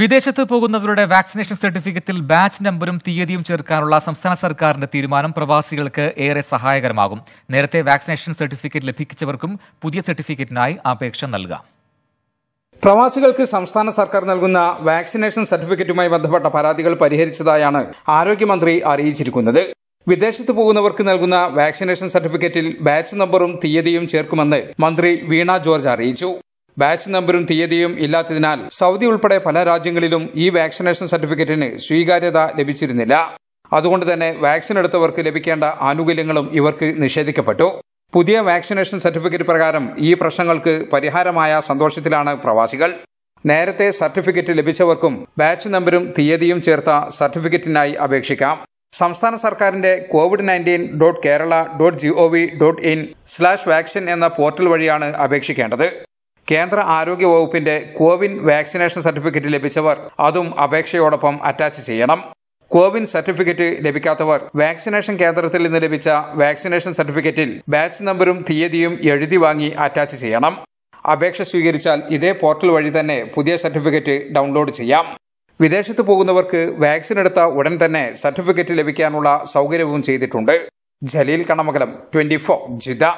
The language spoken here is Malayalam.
വിദേശത്ത് പോകുന്നവരുടെ വാക്സിനേഷൻ സർട്ടിഫിക്കറ്റിൽ ബാച്ച് നമ്പറും തീയതിയും ചേർക്കാനുള്ള സംസ്ഥാന സർക്കാരിന്റെ തീരുമാനം പ്രവാസികൾക്ക് ഏറെ സഹായകരമാകും നേരത്തെ വാക്സിനേഷൻ സർട്ടിഫിക്കറ്റ് ലഭിച്ചവർക്കും പുതിയ സർട്ടിഫിക്കറ്റിനായി അപേക്ഷ നൽകാം പ്രവാസികൾക്ക് സംസ്ഥാന സർക്കാർ നൽകുന്ന വാക്സിനേഷൻ സർട്ടിഫിക്കറ്റുമായി ബന്ധപ്പെട്ട പരാതികൾ പരിഹരിച്ചതായാണ് ആരോഗ്യമന്ത്രി അറിയിച്ചിരിക്കുന്നത് വിദേശത്ത് പോകുന്നവർക്ക് നൽകുന്ന വാക്സിനേഷൻ സർട്ടിഫിക്കറ്റിൽ ബാച്ച് നമ്പറും തീയതിയും ചേർക്കുമെന്ന് മന്ത്രി വീണ ജോർജ് അറിയിച്ചു ബാച്ച് നമ്പറും തീയതിയും ഇല്ലാത്തതിനാൽ സൗദി ഉൾപ്പെടെ പല രാജ്യങ്ങളിലും ഈ വാക്സിനേഷൻ സർട്ടിഫിക്കറ്റിന് സ്വീകാര്യത ലഭിച്ചിരുന്നില്ല അതുകൊണ്ട് തന്നെ വാക്സിൻ എടുത്തവർക്ക് ലഭിക്കേണ്ട ആനുകൂല്യങ്ങളും ഇവർക്ക് നിഷേധിക്കപ്പെട്ടു പുതിയ വാക്സിനേഷൻ സർട്ടിഫിക്കറ്റ് പ്രകാരം ഈ പ്രശ്നങ്ങൾക്ക് പരിഹാരമായ സന്തോഷത്തിലാണ് പ്രവാസികൾ നേരത്തെ സർട്ടിഫിക്കറ്റ് ലഭിച്ചവർക്കും ബാച്ച് നമ്പരും തീയതിയും ചേർത്ത സർട്ടിഫിക്കറ്റിനായി അപേക്ഷിക്കാം സംസ്ഥാന സർക്കാരിന്റെ covid nineteen dot Kerala dot gov dot in slash vaccine എന്ന പോർട്ടൽ വഴിയാണ് അപേക്ഷിക്കേണ്ടത് കേന്ദ്ര ആരോഗ്യ വകുപ്പിന്റെ കോവിൻ വാക്സിനേഷൻ സർട്ടിഫിക്കറ്റ് ലഭിച്ചവർ അതും അപേക്ഷയോടൊപ്പം അറ്റാച്ച് ചെയ്യണം കോവിൻ സർട്ടിഫിക്കറ്റ് ലഭിക്കാത്തവർ വാക്സിനേഷൻ കേന്ദ്രത്തിൽ നിന്ന് ലഭിച്ച വാക്സിനേഷൻ സർട്ടിഫിക്കറ്റിൽ ബാച്ച് നമ്പറും തീയതിയും എഴുതി വാങ്ങി അറ്റാച്ച് ചെയ്യണം അപേക്ഷ സ്വീകരിച്ചാൽ ഇതേ പോർട്ടൽ വഴി തന്നെ പുതിയ സർട്ടിഫിക്കറ്റ് ഡൗൺലോഡ് ചെയ്യാം വിദേശത്ത് പോകുന്നവർക്ക് വാക്സിൻ എടുത്ത ഉടൻ തന്നെ സർട്ടിഫിക്കറ്റ് ലഭിക്കാനുള്ള സൗകര്യവും ചെയ്തിട്ടുണ്ട് ജലീൽ കണമകലം ട്വന്റി ഫോർ ജിത